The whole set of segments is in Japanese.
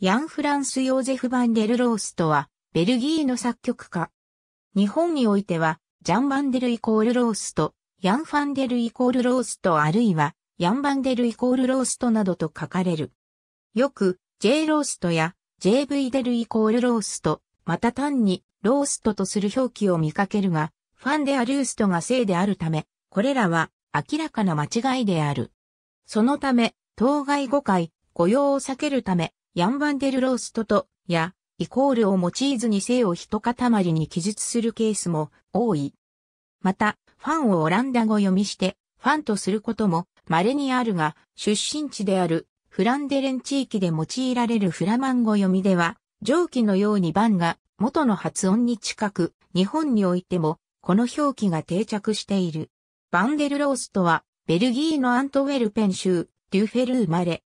ヤン・フランス・ヨーゼフ・バンデル・ロースとは、ベルギーの作曲家。日本においては、ジャン・バンデルイコールロースト、ヤン・ファンデルイコールローストあるいは、ヤン・バンデルイコールローストなどと書かれる。よく、J ローストや JV デルイコールロースト、また単にローストとする表記を見かけるが、ファンデア・ルーストが正であるため、これらは明らかな間違いである。そのため、当該誤解、誤用を避けるため、ヤンバンデルローストと、や、イコールを用いずに性を一塊に記述するケースも多い。また、ファンをオランダ語読みして、ファンとすることも稀にあるが、出身地であるフランデレン地域で用いられるフラマン語読みでは、上記のようにバンが元の発音に近く、日本においてもこの表記が定着している。バンデルローストは、ベルギーのアントウェルペン州、デュフェル生まれ。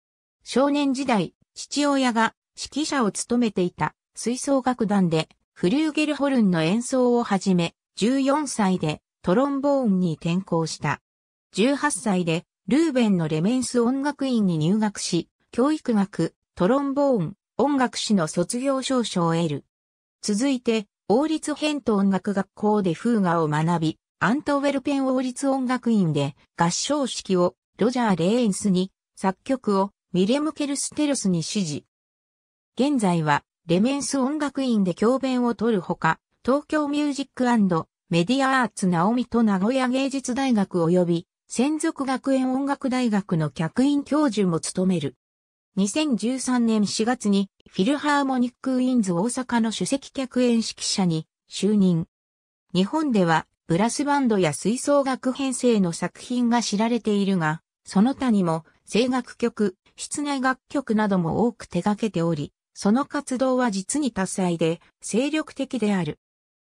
少年時代、父親が指揮者を務めていた吹奏楽団でフリューゲルホルンの演奏を始め、14歳でトロンボーンに転校した。18歳でルーベンのレメンス音楽院に入学し、教育学、トロンボーン、音楽史の卒業証書を得る。続いて、王立ヘント音楽学校でフーガを学び、アントウェルペン王立音楽院で合唱式をロジャー・レーンスに作曲をミレムケルステロスに指示。現在は、レメンス音楽院で教鞭を取るほか、東京ミュージックメディアアーツ直美と名古屋芸術大学及び、専属学園音楽大学の客員教授も務める。2013年4月にフィルハーモニックウィンズ大阪の首席客演指揮者に就任。日本ではブラスバンドや吹奏楽編成の作品が知られているが、その他にも、声楽曲、室内楽曲なども多く手掛けており、その活動は実に多彩で、精力的である。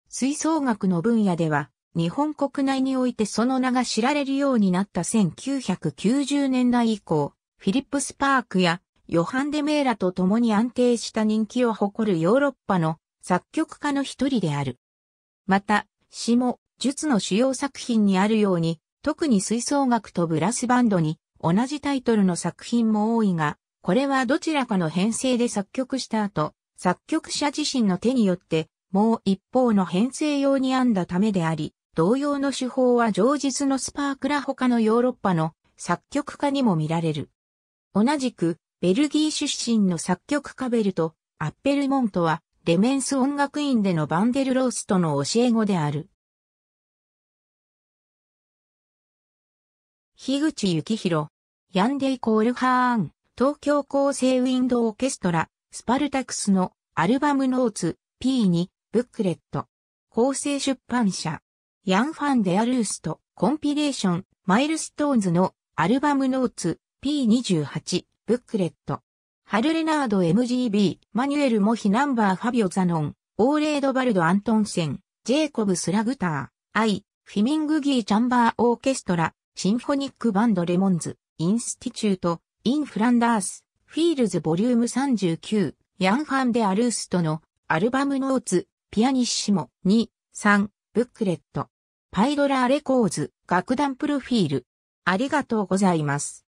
吹奏楽の分野では、日本国内においてその名が知られるようになった1990年代以降、フィリップスパークやヨハン・デ・メーラと共に安定した人気を誇るヨーロッパの作曲家の一人である。また、詩も、術の主要作品にあるように、特に吹奏楽とブラスバンドに同じタイトルの作品も多いが、これはどちらかの編成で作曲した後、作曲者自身の手によって、もう一方の編成用に編んだためであり、同様の手法は上実のスパークら他のヨーロッパの作曲家にも見られる。同じく、ベルギー出身の作曲家ベルと、アッペルモントは、レメンス音楽院でのバンデルロースとの教え子である。樋口幸宏、ヤンデイ・コールハーン、東京構成ウィンドオーケストラ、スパルタクスのアルバムノーツ P2 ブックレット。構成出版社。ヤン・ファン・デ・アルーストコンピレーションマイルストーンズのアルバムノーツ P28 ブックレット。ハル・レナード MGB、マニュエル・モヒ・ナンバー・ファビオ・ザノン、オーレード・バルド・アントンセン、ジェイコブ・スラグター、アイ、フィミングギー・チャンバー・オーケストラ、シンフォニックバンドレモンズ、インスティチュート、インフランダース、フィールズボリューム39、ヤンファン・デ・アルーストのアルバムノーツ、ピアニッシモ2、3、ブックレット。パイドラーレコーズ、楽団プロフィール。ありがとうございます。